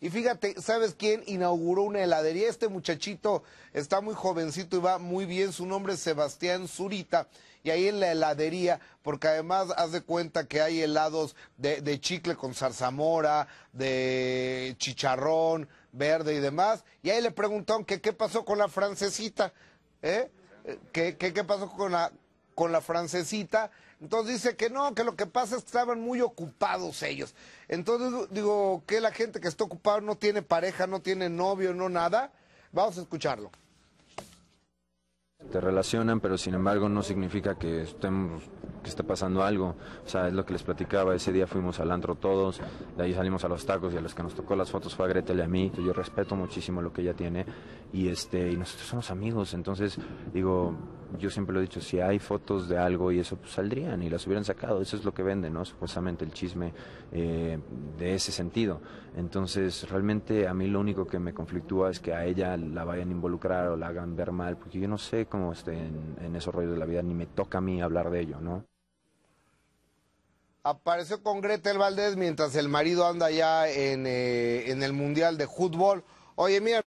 Y fíjate, ¿sabes quién inauguró una heladería? Este muchachito está muy jovencito y va muy bien. Su nombre es Sebastián Zurita. Y ahí en la heladería, porque además haz de cuenta que hay helados de, chicle con zarzamora, de chicharrón verde y demás. Y ahí le preguntaron qué pasó con la francesita, ¿eh? Eh, qué, qué pasó con la, con la francesita. Entonces dice que no, que lo que pasa es que estaban muy ocupados ellos. Entonces digo que la gente que está ocupada no tiene pareja, no tiene novio, no nada. Vamos a escucharlo. Te relacionan, pero sin embargo no significa que estemos que esté pasando algo. O sea, es lo que les platicaba. Ese día fuimos al antro todos, de ahí salimos a los tacos y a los que nos tocó las fotos fue a Gretel y a mí. Yo respeto muchísimo lo que ella tiene y este y nosotros somos amigos. Entonces, digo, yo siempre lo he dicho, si hay fotos de algo y eso, pues saldrían y las hubieran sacado. Eso es lo que vende, ¿no? Supuestamente el chisme eh, de ese sentido. Entonces, realmente a mí lo único que me conflictúa es que a ella la vayan a involucrar o la hagan ver mal, porque yo no sé cómo esté en, esos rollos de la vida, ni me toca a mí hablar de ello, ¿no? Apareció con el Valdés mientras el marido anda ya en, eh, en el Mundial de Fútbol. Oye, mira.